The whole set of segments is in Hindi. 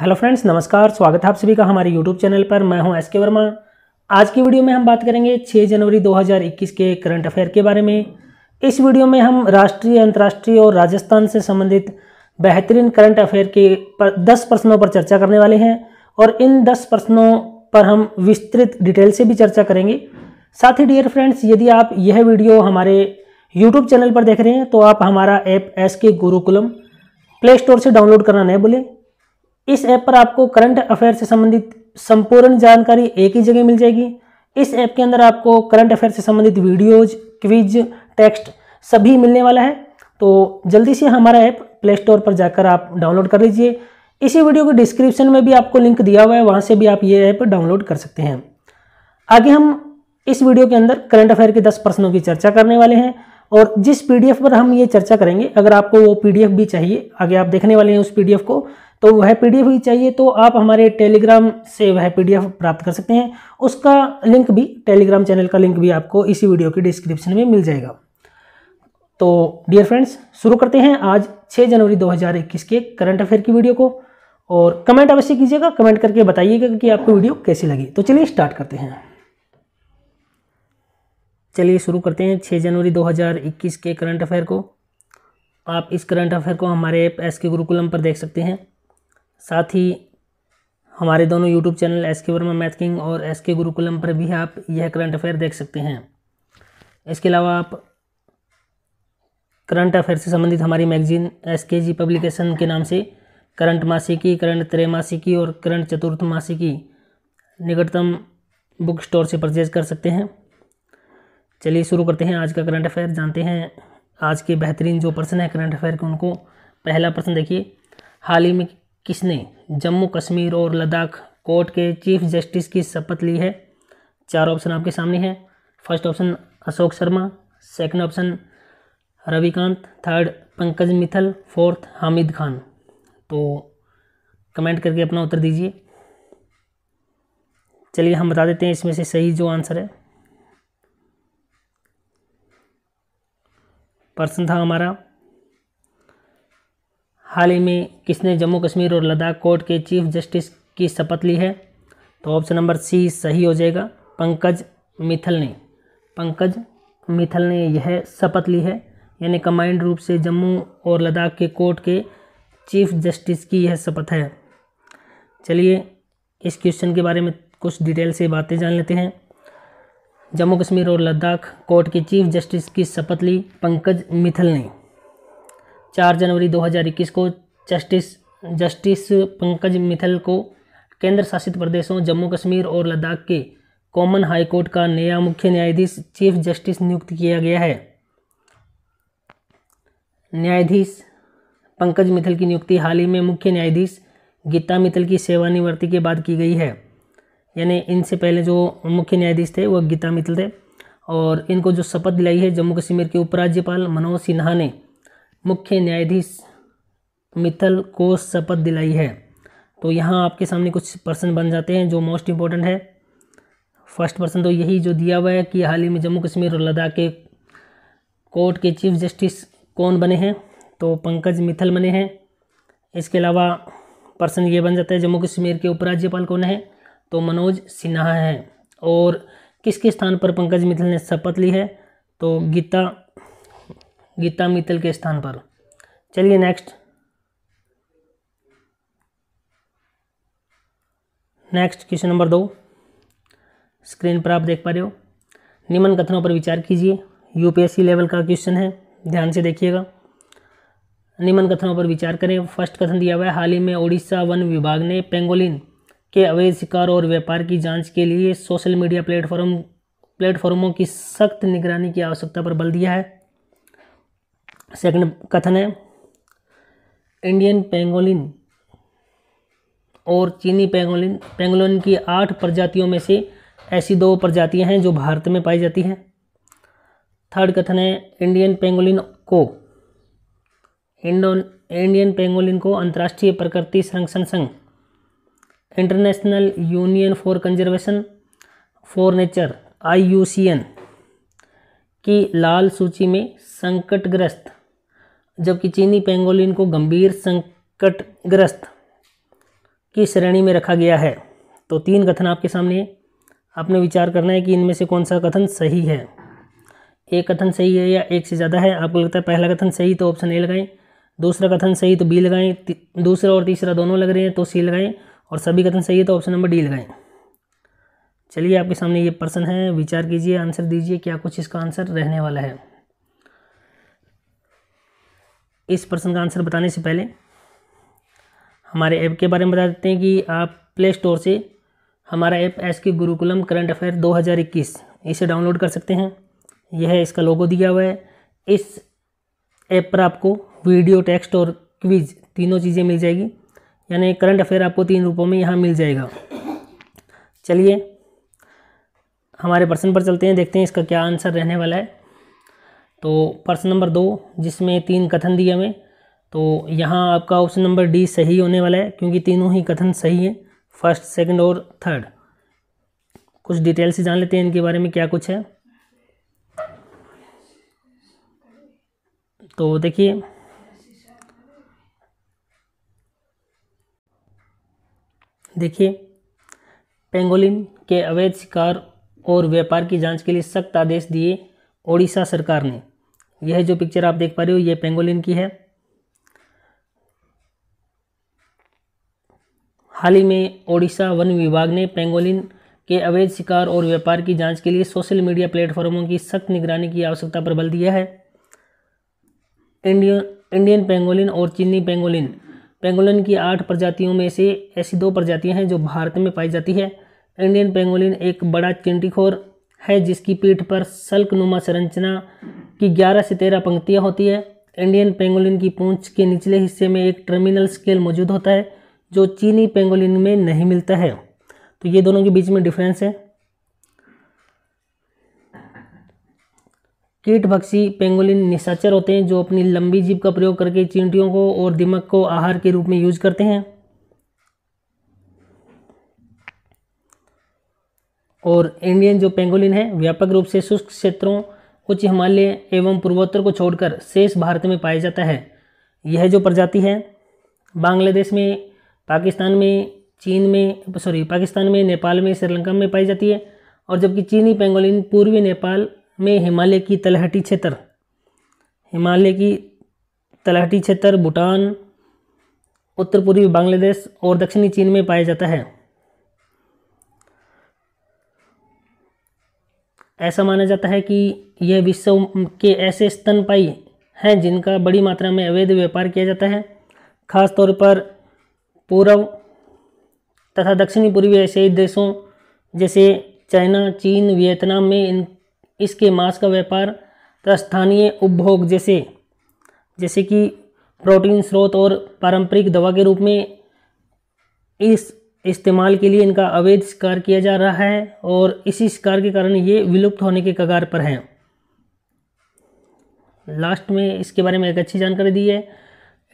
हेलो फ्रेंड्स नमस्कार स्वागत है आप सभी का हमारे यूट्यूब चैनल पर मैं हूं एस के वर्मा आज की वीडियो में हम बात करेंगे 6 जनवरी 2021 के करंट अफेयर के बारे में इस वीडियो में हम राष्ट्रीय अंतर्राष्ट्रीय और राजस्थान से संबंधित बेहतरीन करंट अफेयर के पर दस प्रश्नों पर चर्चा करने वाले हैं और इन दस प्रश्नों पर हम विस्तृत डिटेल से भी चर्चा करेंगे साथ ही डियर फ्रेंड्स यदि आप यह वीडियो हमारे यूट्यूब चैनल पर देख रहे हैं तो आप हमारा app S K Gurukulam play store से डाउनलोड करना नहीं भूलें इस ऐप पर आपको करंट अफेयर से संबंधित संपूर्ण जानकारी एक ही जगह मिल जाएगी इस ऐप के अंदर आपको करंट अफेयर से संबंधित वीडियोज क्विज टेक्स्ट सभी मिलने वाला है तो जल्दी से हमारा ऐप प्ले स्टोर पर जाकर आप डाउनलोड कर लीजिए इसी वीडियो के डिस्क्रिप्शन में भी आपको लिंक दिया हुआ है वहाँ से भी आप ये ऐप डाउनलोड कर सकते हैं आगे हम इस वीडियो के अंदर करंट अफेयर के दस प्रश्नों की चर्चा करने वाले हैं और जिस पीडीएफ पर हम ये चर्चा करेंगे अगर आपको वो पीडीएफ भी चाहिए आगे आप देखने वाले हैं उस पीडीएफ को तो वह पीडीएफ भी चाहिए तो आप हमारे टेलीग्राम से वह पीडीएफ प्राप्त कर सकते हैं उसका लिंक भी टेलीग्राम चैनल का लिंक भी आपको इसी वीडियो के डिस्क्रिप्शन में मिल जाएगा तो डियर फ्रेंड्स शुरू करते हैं आज 6 जनवरी 2021 के करंट अफेयर की वीडियो को और कमेंट अवश्य कीजिएगा कमेंट करके बताइएगा कि आपको वीडियो कैसी लगी तो चलिए स्टार्ट करते हैं चलिए शुरू करते हैं 6 जनवरी 2021 के करंट अफेयर को आप इस करंट अफेयर को हमारे एस के गुरुकुलम पर देख सकते हैं साथ ही हमारे दोनों YouTube channel S K Verma math king और एस के गुरुकुलम पर भी आप यह करंट अफेयर देख सकते हैं इसके अलावा आप करंट अफेयर से संबंधित हमारी मैगजीन एस के जी पब्लिकेशन के नाम से करंट मासिकी करंट त्रैमासिकी और करंट चतुर्थ मासिकी निकटतम बुक स्टोर से परचेज कर सकते हैं चलिए शुरू करते हैं आज का करंट अफेयर जानते हैं आज के बेहतरीन जो पर्सन है करंट अफेयर के उनको पहला पर्सन देखिए हाल ही में किसने जम्मू कश्मीर और लद्दाख कोर्ट के चीफ जस्टिस की शपथ ली है चार ऑप्शन आपके सामने है first option Ashok Sharma second option Ravikant third Pankaj Mithal fourth Hamid Khan तो कमेंट करके अपना उत्तर दीजिए चलिए हम बता देते हैं इसमें से सही जो आंसर है पर्सन था हमारा हाल ही में किसने जम्मू कश्मीर और लद्दाख कोर्ट के चीफ जस्टिस की शपथ ली है तो ऑप्शन नंबर सी सही हो जाएगा पंकज मिथल ने पंकज मिथल ने यह शपथ ली है यानी कम्बाइंड रूप से जम्मू और लद्दाख के कोर्ट के चीफ जस्टिस की यह शपथ है चलिए इस क्वेश्चन के बारे में कुछ डिटेल से बातें जान लेते हैं जम्मू कश्मीर और लद्दाख कोर्ट के चीफ जस्टिस की शपथ ली पंकज मिथल ने चार जनवरी 2021 को जस्टिस जस्टिस पंकज मिथल को केंद्र शासित प्रदेशों जम्मू कश्मीर और लद्दाख के कॉमन हाईकोर्ट का नया मुख्य न्यायाधीश चीफ जस्टिस नियुक्त किया गया है न्यायाधीश पंकज मिथल की नियुक्ति हाल ही में मुख्य न्यायाधीश गीता मित्तल की सेवानिवृत्ति के बाद की गई है यानी इनसे पहले जो मुख्य न्यायाधीश थे वह गीता मित्तल थे और इनको जो शपथ दिलाई है जम्मू कश्मीर के उपराज्यपाल मनोज सिन्हा ने मुख्य न्यायाधीश मित्तल को शपथ दिलाई है तो यहाँ आपके सामने कुछ पर्सन बन जाते हैं जो मोस्ट इम्पोर्टेंट है फर्स्ट पर्सन तो यही जो दिया हुआ है कि हाल ही में जम्मू कश्मीर और लद्दाख के कोर्ट के चीफ जस्टिस कौन बने हैं तो पंकज मिथल बने हैं इसके अलावा पर्सन ये बन जाता है जम्मू कश्मीर के उपराज्यपाल कौन है तो मनोज सिन्हा हैं और किसके स्थान पर पंकज मिथल ने शपथ ली है तो गीता गीता मित्तल के स्थान पर चलिए नेक्स्ट नेक्स्ट क्वेश्चन नंबर दो स्क्रीन पर आप देख पा रहे हो निम्न कथनों पर विचार कीजिए यूपीएससी लेवल का क्वेश्चन है ध्यान से देखिएगा निम्न कथनों पर विचार करें फर्स्ट कथन दिया हुआ है हाल ही में ओडिशा वन विभाग ने पेंगोलिन के अवैध शिकार और व्यापार की जांच के लिए सोशल मीडिया प्लेटफॉर्म प्लेटफॉर्मों की सख्त निगरानी की आवश्यकता पर बल दिया है सेकंड कथन है इंडियन पेंगोलिन और चीनी पेंगोलिन पेंगोलिन की आठ प्रजातियों में से ऐसी दो प्रजातियां हैं जो भारत में पाई जाती हैं थर्ड कथन है इंडियन पेंगोलिन को इंडो इंडियन पेंगोलिन को अंतर्राष्ट्रीय प्रकृति संरक्षण संघ International Union for Conservation for Nature I की लाल सूची में संकटग्रस्त जबकि चीनी पेंगोलिन को गंभीर संकटग्रस्त की श्रेणी में रखा गया है तो तीन कथन आपके सामने आपने विचार करना है कि इनमें से कौन सा कथन सही है एक कथन सही है या एक से ज़्यादा है आपको लगता है पहला कथन सही तो ऑप्शन ए लगाएं दूसरा कथन सही तो बी लगाएं दूसरा और तीसरा दोनों लग रहे हैं तो सी लगाएं और सभी कथन सही है तो ऑप्शन नंबर डी लगाएं चलिए आपके सामने ये प्रश्न है विचार कीजिए आंसर दीजिए क्या कुछ इसका आंसर रहने वाला है इस प्रश्न का आंसर बताने से पहले हमारे ऐप के बारे में बता देते हैं कि आप प्ले स्टोर से हमारा app S K Gurukulam current affair 2021 इसे डाउनलोड कर सकते हैं यह है इसका लोगो दिया हुआ है इस ऐप पर आपको वीडियो टेक्स्ट और क्विज तीनों चीज़ें मिल जाएगी यानी करंट अफेयर आपको तीन रूपों में यहाँ मिल जाएगा चलिए हमारे प्रश्न पर चलते हैं देखते हैं इसका क्या आंसर रहने वाला है तो प्रश्न नंबर दो जिसमें तीन कथन दिए हमें तो यहाँ आपका ऑप्शन नंबर डी सही होने वाला है क्योंकि तीनों ही कथन सही हैं फर्स्ट सेकंड और थर्ड कुछ डिटेल से जान लेते हैं इनके बारे में क्या कुछ है तो देखिए देखिए पेंगोलिन के अवैध शिकार और व्यापार की जांच के लिए सख्त आदेश दिए ओडिशा सरकार ने यह जो पिक्चर आप देख पा रहे हो यह पेंगोलिन की है हाल ही में ओडिशा वन विभाग ने पेंगोलिन के अवैध शिकार और व्यापार की जांच के लिए सोशल मीडिया प्लेटफॉर्मों की सख्त निगरानी की आवश्यकता पर बल दिया है इंडियन इंडियन पेंगोलिन और चीनी पेंगोलिन पेंगोलिन की आठ प्रजातियों में से ऐसी दो प्रजातियां हैं जो भारत में पाई जाती है इंडियन पेंगोलिन एक बड़ा चिंटीखोर है जिसकी पीठ पर शल्कनुमा संरचना की 11 से 13 पंक्तियां होती है इंडियन पेंगोलिन की पूंछ के निचले हिस्से में एक टर्मिनल स्केल मौजूद होता है जो चीनी पेंगोलिन में नहीं मिलता है तो ये दोनों के बीच में डिफरेंस है कीट भक्सी पेंगोलिन निशाचर होते हैं जो अपनी लंबी जीभ का प्रयोग करके चींटियों को और दिमक को आहार के रूप में यूज करते हैं और इंडियन जो पेंगोलिन है व्यापक रूप से शुष्क क्षेत्रों उच्च हिमालय एवं पूर्वोत्तर को छोड़कर शेष भारत में पाया जाता है यह जो प्रजाति है बांग्लादेश में पाकिस्तान में चीन में सॉरी पाकिस्तान में नेपाल में श्रीलंका में पाई जाती है और जबकि चीनी पेंगोलिन पूर्वी नेपाल में हिमालय की तलहटी क्षेत्र हिमालय की तलहटी क्षेत्र भूटान उत्तर पूर्वी बांग्लादेश और दक्षिणी चीन में पाया जाता है ऐसा माना जाता है कि यह विश्व के ऐसे स्तनपाई हैं जिनका बड़ी मात्रा में अवैध व्यापार किया जाता है खासतौर पर पूर्व तथा दक्षिणी पूर्वी एशियाई देशों जैसे चाइना चीन वियतनाम में इन इसके मांस का व्यापार तथा स्थानीय उपभोग जैसे जैसे कि प्रोटीन स्रोत और पारंपरिक दवा के रूप में इस इस्तेमाल के लिए इनका अवैध शिकार किया जा रहा है और इसी शिकार के कारण ये विलुप्त होने के कगार पर हैं लास्ट में इसके बारे में एक अच्छी जानकारी दी है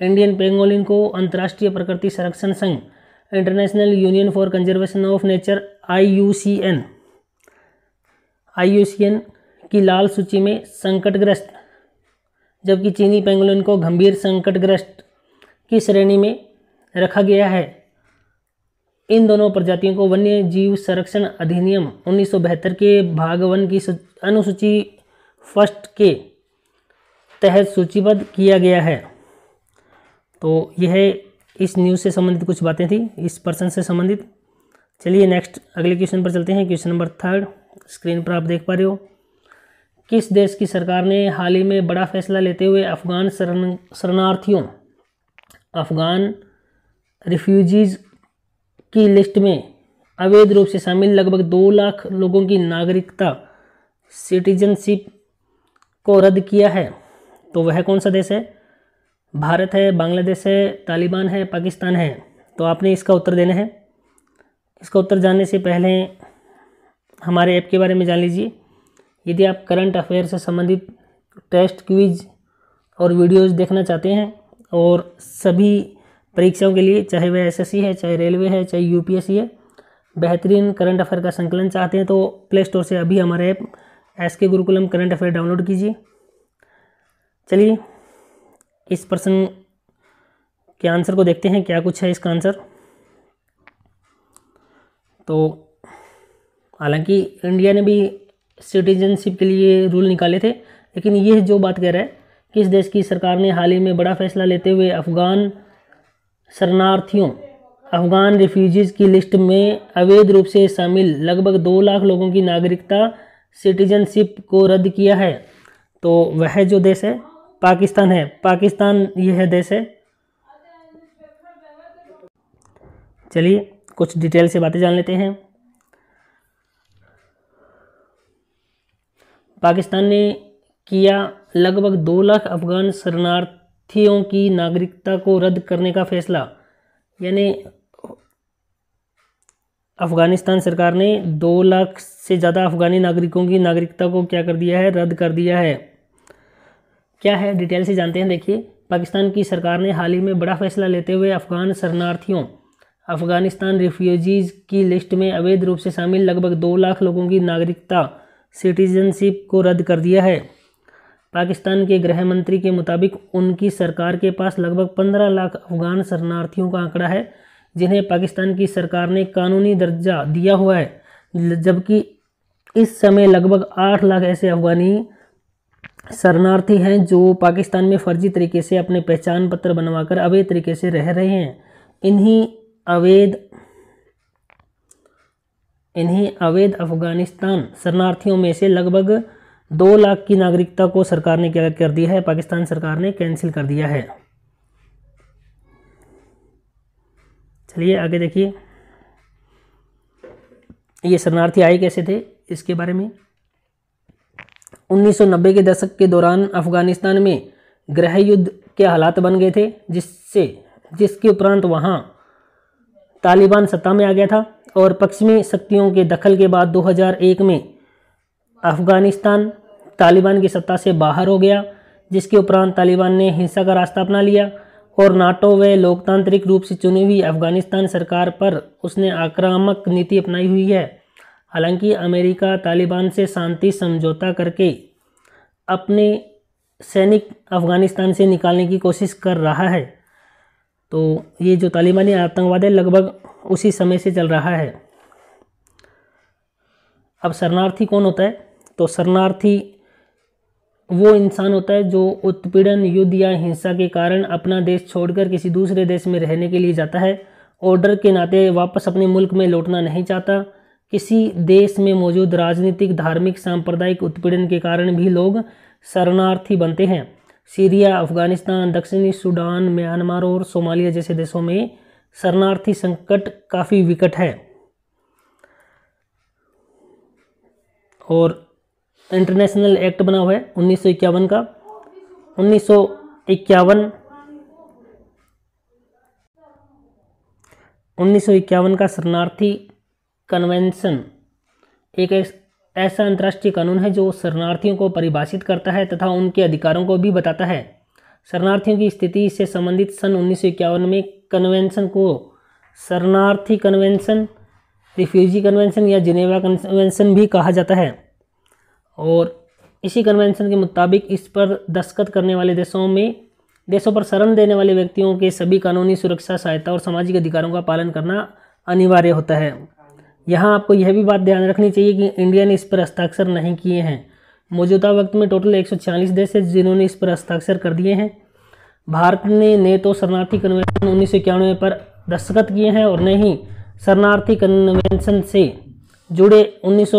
इंडियन पेंगोलिन को अंतर्राष्ट्रीय प्रकृति संरक्षण संघ International Union for Conservation of Nature IUCN IUCN की लाल सूची में संकटग्रस्त जबकि चीनी पेंगोलिन को गंभीर संकटग्रस्त की श्रेणी में रखा गया है इन दोनों प्रजातियों को वन्य जीव संरक्षण अधिनियम उन्नीस के भाग वन की अनुसूची फर्स्ट के तहत सूचीबद्ध किया गया है तो यह इस न्यूज़ से संबंधित कुछ बातें थी इस पर्सन से संबंधित चलिए नेक्स्ट अगले क्वेश्चन पर चलते हैं क्वेश्चन नंबर थर्ड स्क्रीन पर आप देख पा रहे हो किस देश की सरकार ने हाल ही में बड़ा फैसला लेते हुए अफ़गान शरण शरणार्थियों अफ़गान रिफ्यूजीज़ की लिस्ट में अवैध रूप से शामिल लगभग दो लाख लोगों की नागरिकता सिटीजनशिप को रद्द किया है तो वह कौन सा देश है भारत है बांग्लादेश है तालिबान है पाकिस्तान है तो आपने इसका उत्तर देना है इसका उत्तर जानने से पहले हमारे ऐप के बारे में जान लीजिए यदि आप करंट अफेयर से संबंधित टेस्ट क्विज और वीडियोस देखना चाहते हैं और सभी परीक्षाओं के लिए चाहे वह एसएससी है चाहे रेलवे है चाहे यूपीएससी है बेहतरीन करंट अफेयर का संकलन चाहते हैं तो प्ले स्टोर से अभी हमारे app S K Gurukulam current affair download कीजिए चलिए इस प्रश्न के आंसर को देखते हैं क्या कुछ है इसका आंसर तो हालांकि इंडिया ने भी सिटीजनशिप के लिए रूल निकाले थे लेकिन ये जो बात कह रहा है कि इस देश की सरकार ने हाल ही में बड़ा फैसला लेते हुए अफ़गान शरणार्थियों अफगान रिफ्यूजीज़ की लिस्ट में अवैध रूप से शामिल लगभग दो लाख लोगों की नागरिकता सिटीजनशिप को रद्द किया है तो वह जो देश है पाकिस्तान है पाकिस्तान यह देश है चलिए कुछ डिटेल से बातें जान लेते हैं पाकिस्तान ने किया लगभग दो लाख अफगान शरणार्थ थियों की नागरिकता को रद्द करने का फैसला यानी अफ़गानिस्तान सरकार ने दो लाख से ज़्यादा अफ़गानी नागरिकों की नागरिकता को क्या कर दिया है रद्द कर दिया है क्या है डिटेल से जानते हैं देखिए पाकिस्तान की सरकार ने हाल ही में बड़ा फैसला लेते हुए अफ़गान शरणार्थियों अफ़गानिस्तान रिफ्यूजीज़ की लिस्ट में अवैध रूप से शामिल लगभग दो लाख लोगों की नागरिकता सिटीजनशिप को रद्द कर दिया है पाकिस्तान के गृह मंत्री के मुताबिक उनकी सरकार के पास लगभग पंद्रह लाख अफगान शरणार्थियों का आंकड़ा है जिन्हें पाकिस्तान की सरकार ने कानूनी दर्जा दिया हुआ है जबकि इस समय लगभग आठ लाख ऐसे अफगानी शरणार्थी हैं जो पाकिस्तान में फर्जी तरीके से अपने पहचान पत्र बनवाकर अवैध तरीके से रह रहे हैं इन्हीं अवैध इन्हीं अवैध अफगानिस्तान शरणार्थियों में से लगभग दो लाख की नागरिकता को सरकार ने क्या कर दिया है पाकिस्तान सरकार ने कैंसिल कर दिया है चलिए आगे देखिए ये शरणार्थी आए कैसे थे इसके बारे में 1990 के दशक के दौरान अफगानिस्तान में गृह युद्ध के हालात बन गए थे जिससे जिसके उपरांत वहाँ तालिबान सत्ता में आ गया था और पश्चिमी शक्तियों के दखल के बाद 2001 में अफगानिस्तान तालिबान की सत्ता से बाहर हो गया जिसके उपरांत तालिबान ने हिंसा का रास्ता अपना लिया और नाटो व लोकतांत्रिक रूप से चुनी हुई अफगानिस्तान सरकार पर उसने आक्रामक नीति अपनाई हुई है हालांकि अमेरिका तालिबान से शांति समझौता करके अपने सैनिक अफगानिस्तान से निकालने की कोशिश कर रहा है तो ये जो तालिबानी आतंकवाद है लगभग उसी समय से चल रहा है अब शरणार्थी कौन होता है तो शरणार्थी वो इंसान होता है जो उत्पीड़न युद्ध या हिंसा के कारण अपना देश छोड़कर किसी दूसरे देश में रहने के लिए जाता है ऑर्डर के नाते वापस अपने मुल्क में लौटना नहीं चाहता किसी देश में मौजूद राजनीतिक धार्मिक सांप्रदायिक उत्पीड़न के कारण भी लोग शरणार्थी बनते हैं सीरिया अफगानिस्तान दक्षिणी सूडान म्यांमार और सोमालिया जैसे देशों में शरणार्थी संकट काफ़ी विकट है और इंटरनेशनल एक्ट बना हुआ है उन्नीस का उन्नीस उन्नीस का शरणार्थी कन्वेंशन एक ऐसा अंतर्राष्ट्रीय कानून है जो शरणार्थियों को परिभाषित करता है तथा उनके अधिकारों को भी बताता है शरणार्थियों की स्थिति से संबंधित सन उन्नीस में कन्वेंशन को शरणार्थी कन्वेंशन रिफ्यूजी कन्वेंशन या जिनेवा कन्वेंशन भी कहा जाता है और इसी कन्वेंशन के मुताबिक इस पर दस्तखत करने वाले देशों में देशों पर शरण देने वाले व्यक्तियों के सभी कानूनी सुरक्षा सहायता और सामाजिक अधिकारों का पालन करना अनिवार्य होता है यहाँ आपको यह भी बात ध्यान रखनी चाहिए कि इंडिया ने इस पर हस्ताक्षर नहीं किए हैं मौजूदा वक्त में टोटल एक देश है जिन्होंने इस पर हस्ताक्षर कर दिए हैं भारत ने ने तो शरणार्थी कन्वेंशन उन्नीस पर दस्तखत किए हैं और न ही शरणार्थी कन्वेंशन से जुड़े उन्नीस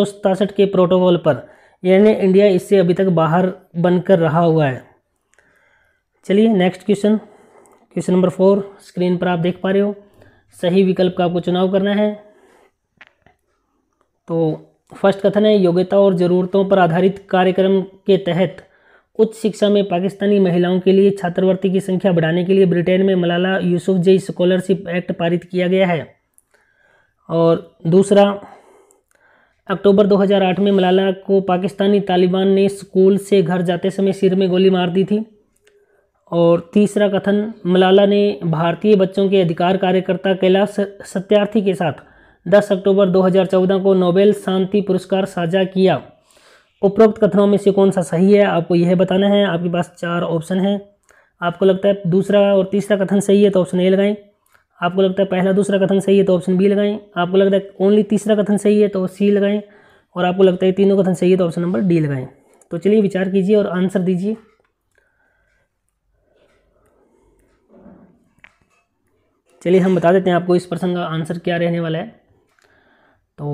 के प्रोटोकॉल पर यानी इंडिया इससे अभी तक बाहर बनकर रहा हुआ है चलिए next question question number four screen पर आप देख पा रहे हो सही विकल्प का आपको चुनाव करना है तो फर्स्ट कथन है योग्यता और ज़रूरतों पर आधारित कार्यक्रम के तहत उच्च शिक्षा में पाकिस्तानी महिलाओं के लिए छात्रवृत्ति की संख्या बढ़ाने के लिए ब्रिटेन में मलाला यूसुफ जई स्कॉलरशिप एक्ट पारित किया गया है और दूसरा अक्टूबर 2008 में मलाला को पाकिस्तानी तालिबान ने स्कूल से घर जाते समय सिर में गोली मार दी थी और तीसरा कथन मलाला ने भारतीय बच्चों के अधिकार कार्यकर्ता कैलाश सत्यार्थी के साथ 10 अक्टूबर 2014 को नोबेल शांति पुरस्कार साझा किया उपरोक्त कथनों में से कौन सा सही है आपको यह बताना है आपके पास चार ऑप्शन हैं आपको लगता है दूसरा और तीसरा कथन सही है तो ऑप्शन ए लगाएं आपको लगता है पहला दूसरा कथन सही है तो ऑप्शन बी लगाएं आपको लगता है ओनली तीसरा कथन सही है तो सी लगाएं और आपको लगता है तीनों कथन सही है तो ऑप्शन नंबर डी लगाएं तो चलिए विचार कीजिए और आंसर दीजिए चलिए हम बता देते हैं आपको इस प्रश्न का आंसर क्या रहने वाला है तो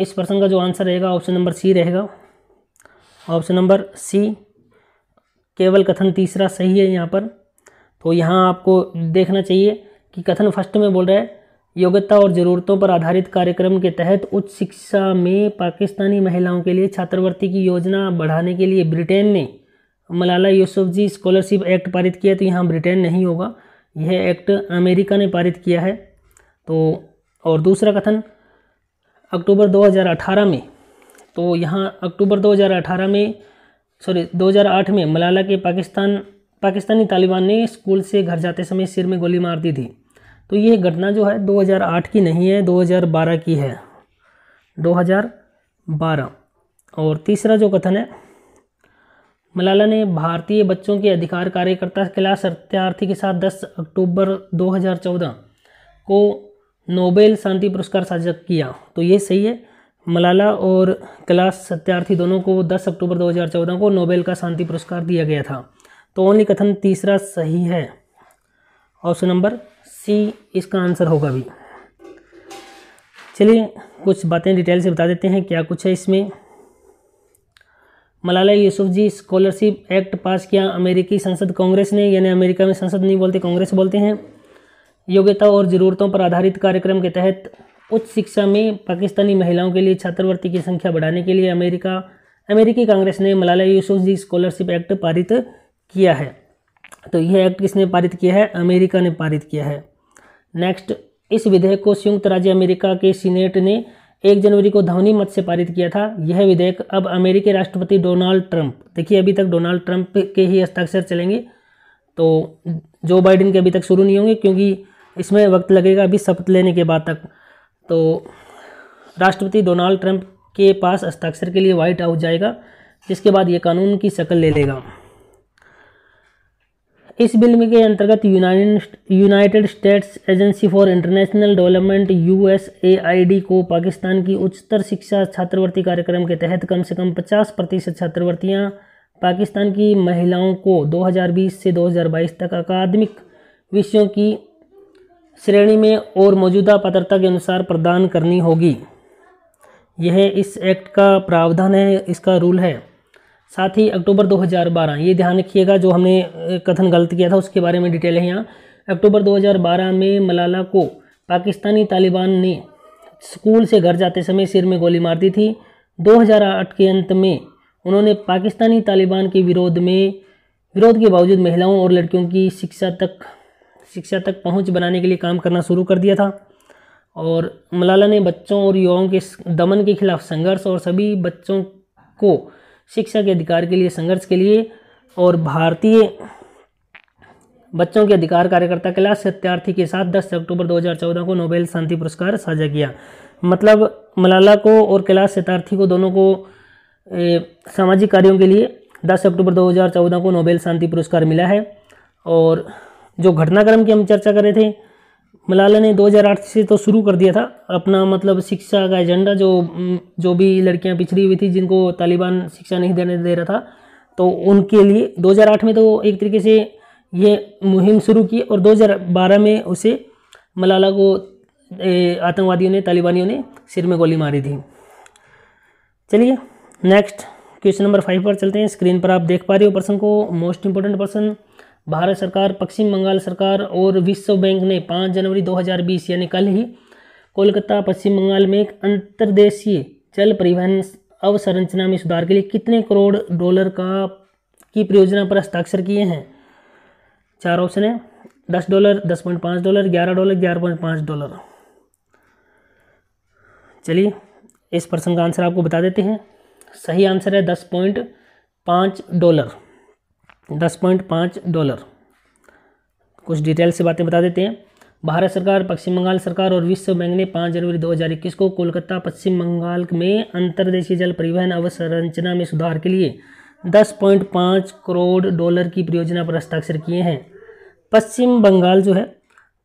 इस प्रश्न का जो आंसर रहेगा ऑप्शन नंबर सी रहेगा ऑप्शन नंबर सी केवल कथन तीसरा सही है यहाँ पर तो यहाँ आपको देखना चाहिए कि कथन फर्स्ट में बोल रहा है योग्यता और ज़रूरतों पर आधारित कार्यक्रम के तहत उच्च शिक्षा में पाकिस्तानी महिलाओं के लिए छात्रवृत्ति की योजना बढ़ाने के लिए ब्रिटेन ने Malala Yousafzai scholarship act पारित किया तो यहाँ ब्रिटेन नहीं होगा यह एक्ट अमेरिका ने पारित किया है तो और दूसरा कथन अक्टूबर 2018 में तो यहाँ अक्टूबर 2018 में सॉरी 2008 में मलाला के पाकिस्तान पाकिस्तानी तालिबान ने स्कूल से घर जाते समय सिर में गोली मार दी थी तो ये घटना जो है 2008 की नहीं है 2012 की है 2012 और तीसरा जो कथन है मलाला ने भारतीय बच्चों के अधिकार कार्यकर्ता क्लास सत्यार्थी के साथ 10 अक्टूबर 2014 को नोबेल शांति पुरस्कार साझा किया तो ये सही है मलाला और क्लास सत्यार्थी दोनों को 10 अक्टूबर 2014 को नोबेल का शांति पुरस्कार दिया गया था तो ओनली कथन तीसरा सही है ऑप्शन नंबर सी इसका आंसर होगा भी चलिए कुछ बातें डिटेल से बता देते हैं क्या कुछ है इसमें Malala Yousafzai scholarship act pass किया अमेरिकी संसद कांग्रेस ने यानी अमेरिका में संसद नहीं बोलते कांग्रेस बोलते हैं योग्यता और ज़रूरतों पर आधारित कार्यक्रम के तहत उच्च शिक्षा में पाकिस्तानी महिलाओं के लिए छात्रवृत्ति की संख्या बढ़ाने के लिए अमेरिका अमेरिकी कांग्रेस ने Malala Yousafzai scholarship act पारित किया है तो यह एक्ट किसने पारित किया है अमेरिका ने पारित किया है नेक्स्ट इस विधेयक को संयुक्त राज्य अमेरिका के सीनेट ने एक जनवरी को ध्वनि मत से पारित किया था यह विधेयक अब अमेरिकी राष्ट्रपति डोनाल्ड ट्रंप देखिए अभी तक डोनाल्ड ट्रंप के ही हस्ताक्षर चलेंगे तो जो बाइडेन के अभी तक शुरू नहीं होंगे क्योंकि इसमें वक्त लगेगा अभी शपथ लेने के बाद तक तो राष्ट्रपति डोनाल्ड ट्रंप के पास हस्ताक्षर के लिए व्हाइट हाउस जाएगा जिसके बाद ये कानून की शक्ल ले लेगा इस बिल में के अंतर्गत United States agency for international development USAID को पाकिस्तान की उच्चतर शिक्षा छात्रवृत्ति कार्यक्रम के तहत कम से कम 50 प्रतिशत छात्रवृत्तियाँ पाकिस्तान की महिलाओं को 2020 से 2022 तक अकादमिक विषयों की श्रेणी में और मौजूदा पात्रता के अनुसार प्रदान करनी होगी यह इस एक्ट का प्रावधान है इसका रूल है साथ ही अक्टूबर 2012 ये ध्यान रखिएगा जो हमने कथन गलत किया था उसके बारे में डिटेल है यहाँ अक्टूबर 2012 में मलाला को पाकिस्तानी तालिबान ने स्कूल से घर जाते समय सिर में गोली मार दी थी 2008 के अंत में उन्होंने पाकिस्तानी तालिबान के विरोध में विरोध के बावजूद महिलाओं और लड़कियों की शिक्षा तक शिक्षा तक पहुँच बनाने के लिए काम करना शुरू कर दिया था और मलाला ने बच्चों और युवाओं के दमन के खिलाफ संघर्ष और सभी बच्चों को शिक्षा के अधिकार के लिए संघर्ष के लिए और भारतीय बच्चों के अधिकार कार्यकर्ता कैलाश सत्यार्थी के साथ 10 अक्टूबर 2014 को नोबेल शांति पुरस्कार साझा किया मतलब मलाला को और कैलाश सत्यार्थी को दोनों को सामाजिक कार्यों के लिए 10 अक्टूबर 2014 को नोबेल शांति पुरस्कार मिला है और जो घटनाक्रम की हम चर्चा कर रहे थे मलाला ने 2008 से तो शुरू कर दिया था अपना मतलब शिक्षा का एजेंडा जो जो भी लड़कियां पिछड़ी हुई थी जिनको तालिबान शिक्षा नहीं देने दे रहा था तो उनके लिए 2008 में तो एक तरीके से ये मुहिम शुरू की और 2012 में उसे मलाला को आतंकवादियों ने तालिबानियों ने सिर में गोली मारी थी चलिए नेक्स्ट क्वेश्चन नंबर फाइव पर चलते हैं स्क्रीन पर आप देख पा रहे हो पर्सन को मोस्ट इंपॉर्टेंट पर्सन भारत सरकार पश्चिम बंगाल सरकार और विश्व बैंक ने 5 जनवरी 2020 यानी कल ही कोलकाता पश्चिम बंगाल में एक अंतर्देशीय जल परिवहन अवसंरचना में सुधार के लिए कितने करोड़ डॉलर का की परियोजना पर हस्ताक्षर किए हैं चार ऑप्शन है दस डॉलर दस पॉइंट पाँच डॉलर ग्यारह डॉलर ग्यारह पॉइंट पाँच डॉलर चलिए इस प्रश्न का आंसर आपको बता देते हैं सही आंसर है दस पॉइंट पाँच डॉलर दस पॉइंट पाँच डॉलर कुछ डिटेल से बातें बता देते हैं भारत सरकार पश्चिम बंगाल सरकार और विश्व बैंक ने पाँच जनवरी दो हज़ार इक्कीस को कोलकाता पश्चिम बंगाल में अंतर्देशीय जल परिवहन अवसंरचना में सुधार के लिए दस पॉइंट पाँच करोड़ डॉलर की परियोजना पर हस्ताक्षर किए हैं पश्चिम बंगाल जो है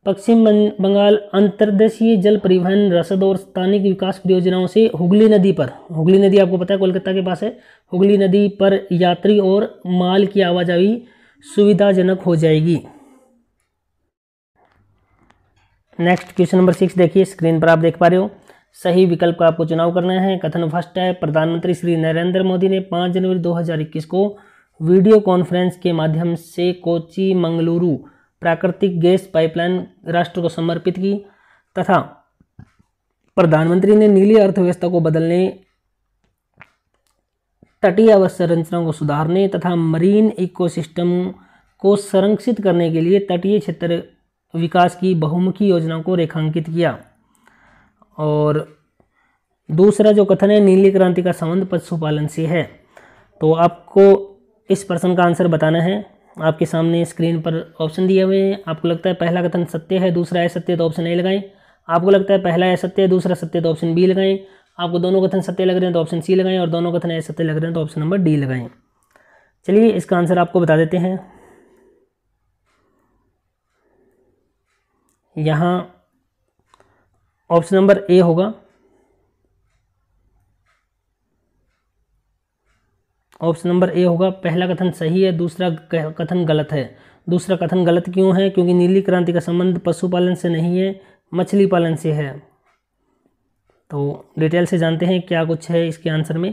पश्चिम बंगाल अंतर्देशीय जल परिवहन रसद और स्थानिक विकास परियोजनाओं से हुगली नदी पर हुगली नदी आपको पता है कोलकाता के पास है हुगली नदी पर यात्री और माल की आवाजाही सुविधाजनक हो जाएगी नेक्स्ट क्वेश्चन नंबर सिक्स देखिए स्क्रीन पर आप देख पा रहे हो सही विकल्प का आपको चुनाव करना है कथन फर्स्ट है प्रधानमंत्री श्री नरेंद्र मोदी ने पाँच जनवरी दो को वीडियो कॉन्फ्रेंस के माध्यम से कोची मंगलुरु प्राकृतिक गैस पाइपलाइन राष्ट्र को समर्पित की तथा प्रधानमंत्री ने नीली अर्थव्यवस्था को बदलने तटीय अवसंरचना को सुधारने तथा मरीन इकोसिस्टम को संरक्षित करने के लिए तटीय क्षेत्र विकास की बहुमुखी योजना को रेखांकित किया और दूसरा जो कथन है नीली क्रांति का संबंध पशुपालन से है तो आपको इस प्रश्न का आंसर बताना है आपके सामने स्क्रीन पर ऑप्शन दिए हुए हैं आपको लगता है पहला कथन सत्य है दूसरा असत्य तो ऑप्शन ए लगाएं आपको लगता है पहला असत्य है दूसरा सत्य तो ऑप्शन बी लगाएं आपको दोनों कथन सत्य लग रहे हैं तो ऑप्शन सी लगाएं और दोनों कथन असत्य लग रहे हैं तो ऑप्शन नंबर डी लगाएं चलिए इसका आंसर आपको बता देते हैं यहाँ ऑप्शन नंबर ए होगा ऑप्शन नंबर ए होगा पहला कथन सही है दूसरा कथन गलत है दूसरा कथन गलत क्यों है क्योंकि नीली क्रांति का संबंध पशुपालन से नहीं है मछली पालन से है तो डिटेल से जानते हैं क्या कुछ है इसके आंसर में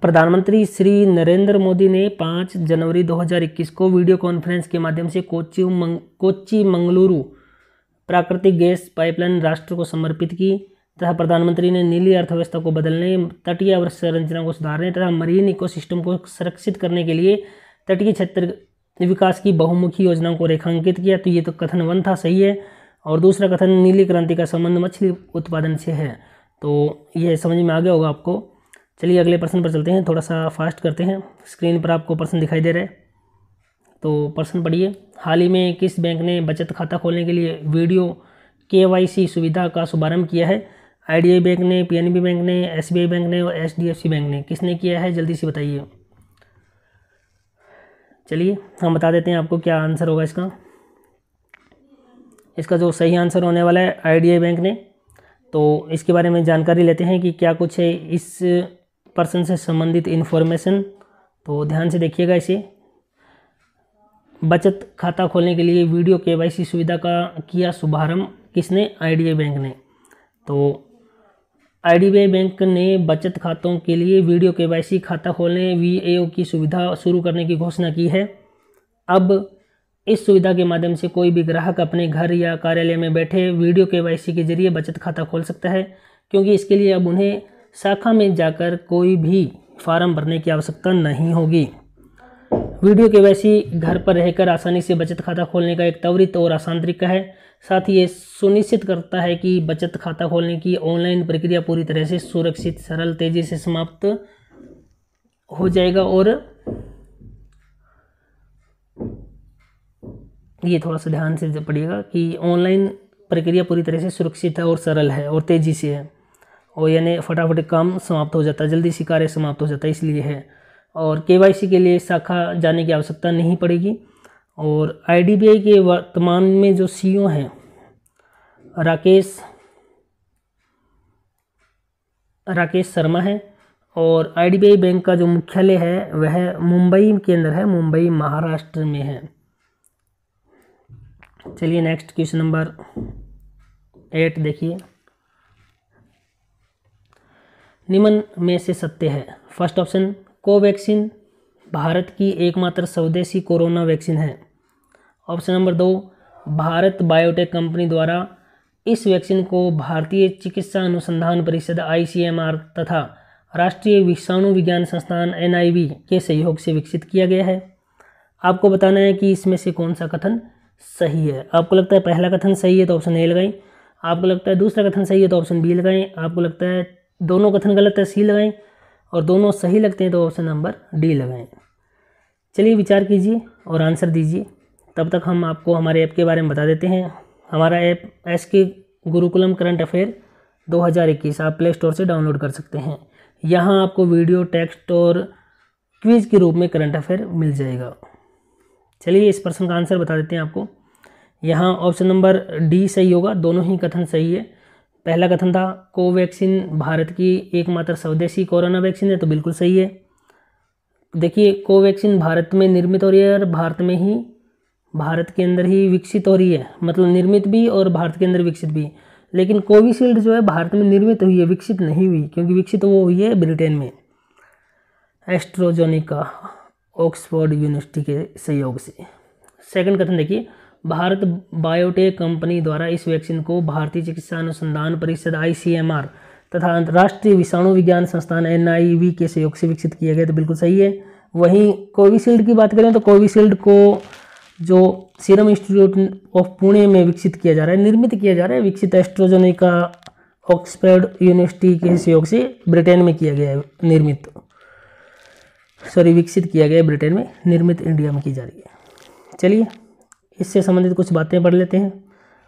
प्रधानमंत्री श्री नरेंद्र मोदी ने 5 जनवरी 2021 को वीडियो कॉन्फ्रेंस के माध्यम से कोची मंग, कोची मंगलुरु प्राकृतिक गैस पाइपलाइन राष्ट्र को समर्पित की तथा प्रधानमंत्री ने नीली अर्थव्यवस्था को बदलने तटीय अवसंरचना को सुधारने तथा मरीन इकोसिस्टम को संरक्षित करने के लिए तटीय क्षेत्र विकास की बहुमुखी योजनाओं को रेखांकित किया तो ये तो कथन वन था सही है और दूसरा कथन नीली क्रांति का संबंध मछली उत्पादन से है तो यह समझ में आ गया होगा आपको चलिए अगले प्रश्न पर चलते हैं थोड़ा सा फास्ट करते हैं स्क्रीन पर आपको प्रश्न दिखाई दे रहा है तो प्रश्न पढ़िए हाल ही में किस बैंक ने बचत खाता खोलने के लिए वीडियो के सुविधा का शुभारंभ किया है आई बैंक ने पीएनबी बैंक ने एसबीआई बैंक ने और एचडीएफसी बैंक ने किसने किया है जल्दी से बताइए चलिए हम बता देते हैं आपको क्या आंसर होगा इसका इसका जो सही आंसर होने वाला है आई बैंक ने तो इसके बारे में जानकारी लेते हैं कि क्या कुछ है इस पर्सन से संबंधित इन्फॉर्मेशन तो ध्यान से देखिएगा इसे बचत खाता खोलने के लिए वीडियो केवाईसी सुविधा का किया शुभारंभ किसने आई बैंक ने तो आई बैंक ने बचत खातों के लिए वीडियो के खाता खोलने वी की सुविधा शुरू करने की घोषणा की है अब इस सुविधा के माध्यम से कोई भी ग्राहक अपने घर या कार्यालय में बैठे वीडियो के के जरिए बचत खाता खोल सकता है क्योंकि इसके लिए अब उन्हें शाखा में जाकर कोई भी फार्म भरने की आवश्यकता नहीं होगी वीडियो के घर पर रहकर आसानी से बचत खाता खोलने का एक त्वरित और आसान तरीका है साथ ही ये सुनिश्चित करता है कि बचत खाता खोलने की ऑनलाइन प्रक्रिया पूरी तरह से सुरक्षित सरल तेज़ी से समाप्त हो जाएगा और ये थोड़ा सा ध्यान से पड़िएगा कि ऑनलाइन प्रक्रिया पूरी तरह से सुरक्षित है और सरल है और तेज़ी से है और यानी फटाफट काम समाप्त हो जाता है जल्दी से कार्य समाप्त हो जाता है इसलिए है और के के लिए शाखा जाने की आवश्यकता नहीं पड़ेगी और आईडीबीआई के वर्तमान में जो सीईओ e हैं राकेश राकेश शर्मा है और आईडीबीआई बैंक का जो मुख्यालय है वह मुंबई के अंदर है मुंबई महाराष्ट्र में है चलिए नेक्स्ट क्वेश्चन नंबर एट देखिए निम्न में से सत्य है फर्स्ट ऑप्शन कोवैक्सीन भारत की एकमात्र स्वदेशी कोरोना वैक्सीन है ऑप्शन नंबर दो भारत बायोटेक कंपनी द्वारा इस वैक्सीन को भारतीय चिकित्सा अनुसंधान परिषद आईसीएमआर तथा राष्ट्रीय विषाणु विज्ञान संस्थान एनआईवी के सहयोग से विकसित किया गया है आपको बताना है कि इसमें से कौन सा कथन सही है आपको लगता है पहला कथन सही है तो ऑप्शन ए लगाएं आपको लगता है दूसरा कथन सही है तो ऑप्शन बी लगाएं आपको लगता है दोनों कथन गलत है सी लगाएं और दोनों सही लगते हैं तो ऑप्शन नंबर डी लगाएं चलिए विचार कीजिए और आंसर दीजिए तब तक हम आपको हमारे ऐप के बारे में बता देते हैं हमारा app S K Gurukulam current affair 2021 आप प्ले स्टोर से डाउनलोड कर सकते हैं यहाँ आपको वीडियो टेक्स्ट और क्विज के रूप में करंट अफेयर मिल जाएगा चलिए इस प्रश्न का आंसर बता देते हैं आपको यहाँ ऑप्शन नंबर डी सही होगा दोनों ही कथन सही है पहला कथन था कोवैक्सीन भारत की एकमात्र स्वदेशी कोरोना वैक्सीन है तो बिल्कुल सही है देखिए कोवैक्सीन भारत में निर्मित और यह भारत में ही भारत के अंदर ही विकसित हो रही है मतलब निर्मित भी और भारत के अंदर विकसित भी लेकिन कोविशील्ड जो है भारत में निर्मित हुई है विकसित नहीं हुई क्योंकि विकसित वो हुई है ब्रिटेन में एस्ट्रोजोनिका ऑक्सफोर्ड यूनिवर्सिटी के सहयोग से सेकंड कथन देखिए भारत बायोटेक कंपनी द्वारा इस वैक्सीन को भारतीय चिकित्सा अनुसंधान परिषद आई तथा अंतर्राष्ट्रीय विषाणु विज्ञान संस्थान एन के सहयोग से विकसित किया गया तो बिल्कुल सही है वहीं कोविशील्ड की बात करें तो कोविशील्ड को जो सीरम इंस्टीट्यूट ऑफ पुणे में विकसित किया जा रहा है निर्मित किया जा रहा है विकसित एस्ट्रोजोनिका ऑक्सफर्ड यूनिवर्सिटी के सहयोग से ब्रिटेन में किया गया है निर्मित सॉरी विकसित किया गया है ब्रिटेन में निर्मित इंडिया में की जा रही है चलिए इससे संबंधित कुछ बातें पढ़ लेते हैं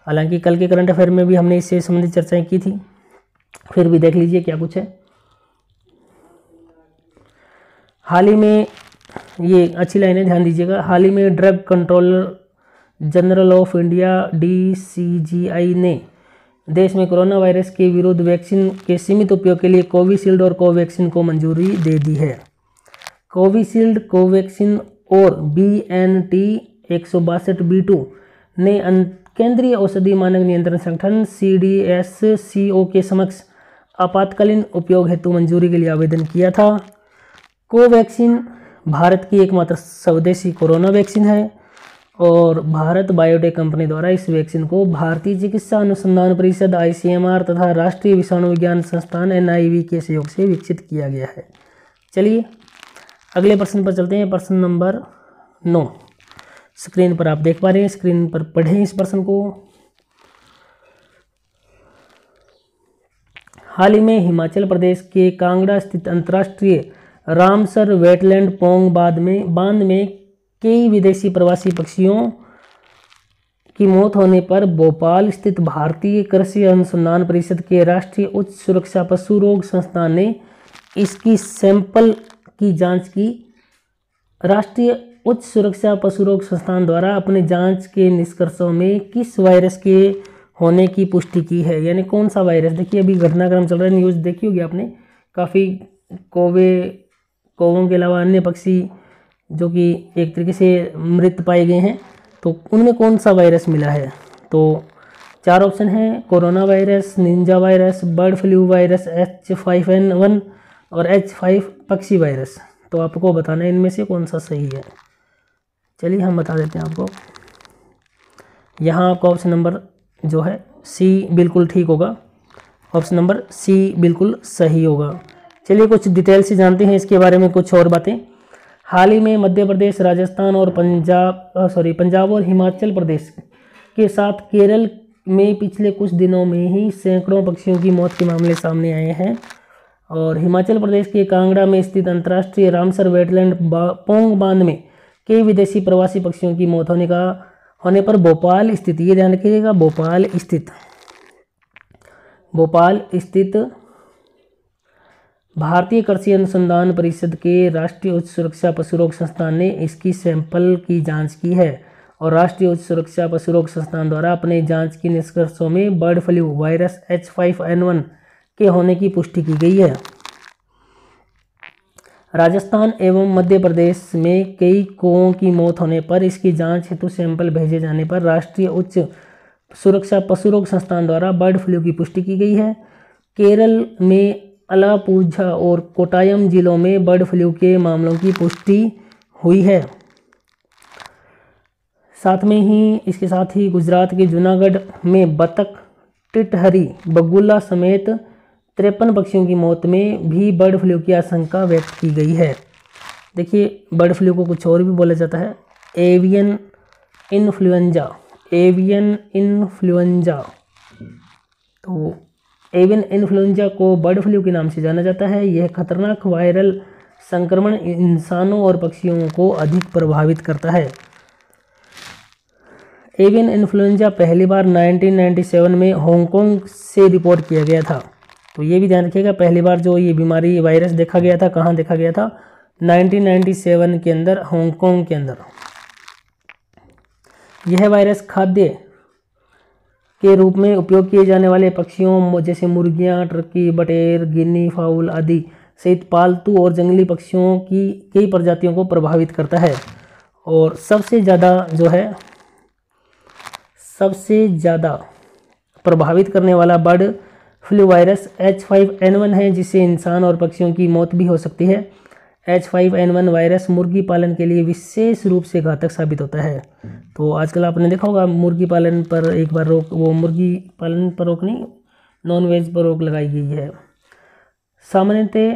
हालांकि कल के करंट अफेयर में भी हमने इससे संबंधित चर्चाएं की थी फिर भी देख लीजिए क्या कुछ है हाल ही में ये अच्छी लाइन है ध्यान दीजिएगा हाल ही में drug controller general of India D C G I ने देश में कोरोना वायरस के विरुद्ध वैक्सीन के सीमित उपयोग के लिए कोविशील्ड और कोवैक्सीन को मंजूरी दे दी है कोविशील्ड कोवैक्सीन और बी एन टी एक सौ बासठ बी टू ने केंद्रीय औषधि मानक नियंत्रण संगठन सी डी एस सी ओ के समक्ष आपातकालीन उपयोग हेतु मंजूरी के लिए आवेदन किया था कोवैक्सीन भारत की एकमात्र स्वदेशी कोरोना वैक्सीन है और भारत बायोटेक कंपनी द्वारा इस वैक्सीन को भारतीय चिकित्सा अनुसंधान परिषद आई तथा राष्ट्रीय विषाणु विज्ञान संस्थान एन के सहयोग से विकसित किया गया है चलिए अगले प्रश्न पर चलते हैं प्रश्न नंबर नौ स्क्रीन पर आप देख पा रहे हैं स्क्रीन पर पढ़ें इस प्रश्न को हाल ही में हिमाचल प्रदेश के कांगड़ा स्थित अंतर्राष्ट्रीय रामसर वेटलैंड पोंग बाद में बांध में कई विदेशी प्रवासी पक्षियों की मौत होने पर भोपाल स्थित भारतीय कृषि अनुसंधान परिषद के राष्ट्रीय उच्च सुरक्षा पशु रोग संस्थान ने इसकी सैंपल की जांच की राष्ट्रीय उच्च सुरक्षा पशु रोग संस्थान द्वारा अपने जांच के निष्कर्षों में किस वायरस के होने की पुष्टि की है यानी कौन सा वायरस देखिए अभी घटनाक्रम चल रहा है न्यूज़ देखी होगी आपने काफ़ी कोवे कौवों के अलावा अन्य पक्षी जो कि एक तरीके से मृत पाए गए हैं तो उनमें कौन सा वायरस मिला है तो चार ऑप्शन है corona virus ninja virus bird flu virus H five N one और एच फाइव पक्षी वायरस तो आपको बताना है इनमें से कौन सा सही है चलिए हम बता देते हैं आपको यहाँ आपका ऑप्शन नंबर जो है सी बिल्कुल ठीक होगा ऑप्शन नंबर सी बिल्कुल सही होगा चलिए कुछ डिटेल से जानते हैं इसके बारे में कुछ और बातें हाल ही में मध्य प्रदेश राजस्थान और पंजाब सॉरी पंजाब और हिमाचल प्रदेश के साथ केरल में पिछले कुछ दिनों में ही सैकड़ों पक्षियों की मौत के मामले सामने आए हैं और हिमाचल प्रदेश के कांगड़ा में स्थित अंतर्राष्ट्रीय रामसर वेटलैंड बा, पोंग बांध में कई विदेशी प्रवासी पक्षियों की मौत होने का होने पर भोपाल स्थित ये ध्यान रखिएगा भोपाल स्थित भोपाल स्थित भारतीय कृषि अनुसंधान परिषद के राष्ट्रीय उच्च सुरक्षा पशु रोग संस्थान ने इसकी सैंपल की जांच की है और राष्ट्रीय उच्च सुरक्षा पशु रोग संस्थान द्वारा अपने जांच के निष्कर्षों में bird flu virus H five N one के होने की पुष्टि की गई है राजस्थान एवं मध्य प्रदेश में कई कोओं की मौत होने पर इसकी जांच हेतु सैंपल भेजे जाने पर राष्ट्रीय उच्च सुरक्षा पशु रोग संस्थान द्वारा बर्ड फ्लू की पुष्टि की गई है केरल में अलापूझा और कोटायम जिलों में बर्ड फ्लू के मामलों की पुष्टि हुई है साथ में ही इसके साथ ही गुजरात के जूनागढ़ में बतख टिटहरी बगुला समेत तिरपन पक्षियों की मौत में भी बर्ड फ्लू की आशंका व्यक्त की गई है देखिए बर्ड फ्लू को कुछ और भी बोला जाता है एवियन इन्फ्लुएंजा एवियन इन्फ्लुएंजा तो एवियन इन्फ्लुएंजा को बर्ड फ्लू के नाम से जाना जाता है यह खतरनाक वायरल संक्रमण इंसानों और पक्षियों को अधिक प्रभावित करता है एवियन इन्फ्लुएंजा पहली बार 1997 में हांगकांग से रिपोर्ट किया गया था तो ये भी ध्यान रखिएगा पहली बार जो ये बीमारी वायरस देखा गया था कहाँ देखा गया था 1997 के अंदर हांगकांग के अंदर यह वायरस खाद्य के रूप में उपयोग किए जाने वाले पक्षियों जैसे मुर्गियाँ टर्की बटेर गिनी फाउल आदि सहित पालतू और जंगली पक्षियों की कई प्रजातियों को प्रभावित करता है और सबसे ज़्यादा जो है सबसे ज़्यादा प्रभावित करने वाला bird flu virus H five N one है जिससे इंसान और पक्षियों की मौत भी हो सकती है H five N one virus मुर्गी पालन के लिए विशेष रूप से घातक साबित होता है तो आजकल आपने देखा होगा मुर्गी पालन पर एक बार रोक वो मुर्गी पालन पर रोक नहीं नॉन वेज पर रोक लगाई गई है सामान्यतः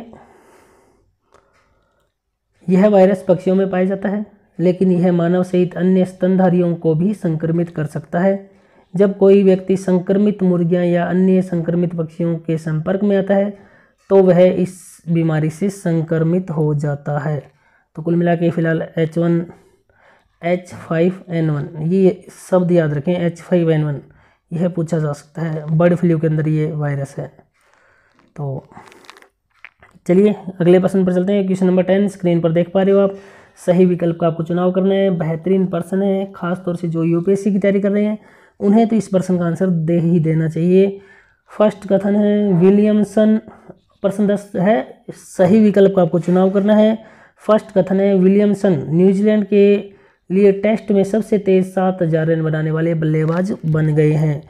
यह वायरस पक्षियों में पाया जाता है लेकिन यह मानव सहित अन्य स्तनधारियों को भी संक्रमित कर सकता है जब कोई व्यक्ति संक्रमित मुर्गियां या अन्य संक्रमित पक्षियों के संपर्क में आता है तो वह इस बीमारी से संक्रमित हो जाता है तो कुल मिला के फिलहाल H one H five N one ये शब्द याद रखें एच फाइव एन वन यह पूछा जा सकता है बर्ड फ्लू के अंदर ये वायरस है तो चलिए अगले प्रश्न पर चलते हैं क्वेश्चन नंबर टेन स्क्रीन पर देख पा रहे हो आप सही विकल्प का आपको चुनाव करना है बेहतरीन पर्सन है खासतौर से जो यूपीएससी की तैयारी कर रहे हैं उन्हें तो इस पर्सन का आंसर दे ही देना चाहिए फर्स्ट कथन है विलियमसन प्रश्न दस है सही विकल्प का आपको चुनाव करना है फर्स्ट कथन है विलियमसन न्यूजीलैंड के लिए टेस्ट में सबसे तेज सात हज़ार रन बनाने वाले बल्लेबाज बन गए हैं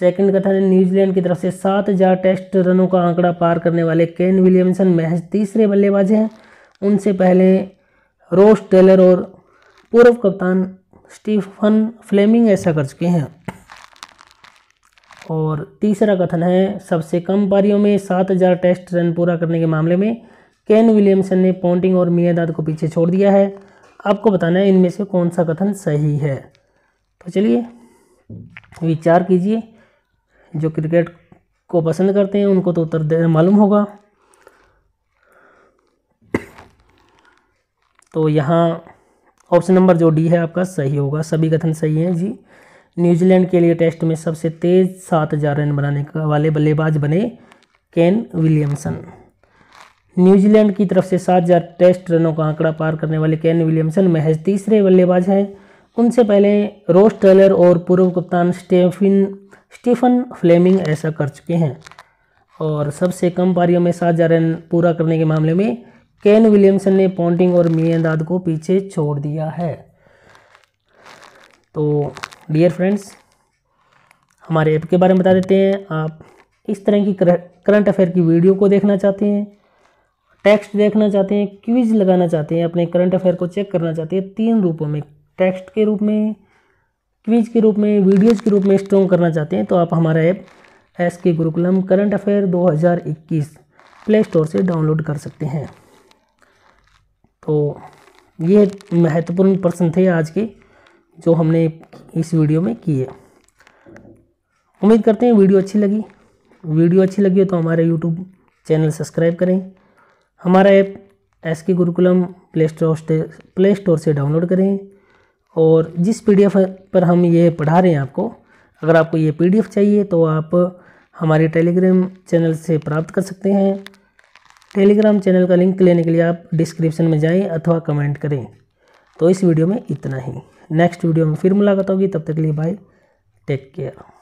सेकंड कथन है न्यूजीलैंड की तरफ से सात हज़ार टेस्ट रनों का आंकड़ा पार करने वाले केन विलियमसन महज तीसरे बल्लेबाज हैं उनसे पहले रोस टेलर और पूर्व कप्तान स्टीफन फ्लेमिंग ऐसा कर चुके हैं और तीसरा कथन है सबसे कम पारियों में सात हजार टेस्ट रन पूरा करने के मामले में केन विलियमसन ने पॉन्टिंग और मियादाद को पीछे छोड़ दिया है आपको बताना है इनमें से कौन सा कथन सही है तो चलिए विचार कीजिए जो क्रिकेट को पसंद करते हैं उनको तो उत्तर मालूम होगा तो यहाँ ऑप्शन नंबर जो डी है आपका सही होगा सभी कथन सही हैं जी न्यूजीलैंड के लिए टेस्ट में सबसे तेज सात हजार रन बनाने वाले बल्लेबाज बने केन विलियमसन न्यूजीलैंड की तरफ से सात हजार टेस्ट रनों का आंकड़ा पार करने वाले केन विलियमसन महज तीसरे बल्लेबाज हैं उनसे पहले रोस टेलर और पूर्व कप्तान स्टेफिन स्टीफन फ्लेमिंग ऐसा कर चुके हैं और सबसे कम पारियों में सात हजार रन पूरा करने के मामले में केन विलियमसन ने पॉन्टिंग और मियांदाद को पीछे छोड़ दिया है तो डियर फ्रेंड्स हमारे ऐप के बारे में बता देते हैं आप इस तरह की करंट अफेयर की वीडियो को देखना चाहते हैं टेक्स्ट देखना चाहते हैं क्विज लगाना चाहते हैं अपने करंट अफेयर को चेक करना चाहते हैं तीन रूपों में टेक्स्ट के रूप में क्विज के रूप में वीडियोज़ के रूप में स्ट्रॉन्ग करना चाहते हैं तो आप हमारा app S K Gurukulam current affair 2021 Play store से डाउनलोड कर सकते हैं तो ये महत्वपूर्ण प्रश्न थे आज के जो हमने इस वीडियो में किए उम्मीद करते हैं वीडियो अच्छी लगी वीडियो अच्छी लगी हो तो हमारे यूट्यूब चैनल सब्सक्राइब करें हमारा app S K Gurukulam play store से प्ले स्टोर से डाउनलोड करें और जिस पीडीएफ पर हम ये पढ़ा रहे हैं आपको अगर आपको ये पीडीएफ चाहिए तो आप हमारे टेलीग्राम चैनल से प्राप्त कर सकते हैं टेलीग्राम चैनल का लिंक लेने के लिए आप डिस्क्रिप्शन में जाएं अथवा कमेंट करें तो इस वीडियो में इतना ही नेक्स्ट वीडियो में फिर मुलाकात होगी तब तक के लिए बाय टेक केयर